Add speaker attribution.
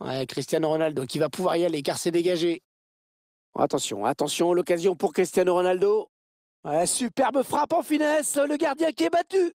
Speaker 1: Ouais, Cristiano Ronaldo qui va pouvoir y aller car c'est dégagé. Oh,
Speaker 2: attention, attention, l'occasion pour Cristiano Ronaldo. Ouais, superbe frappe en finesse, le gardien qui est battu.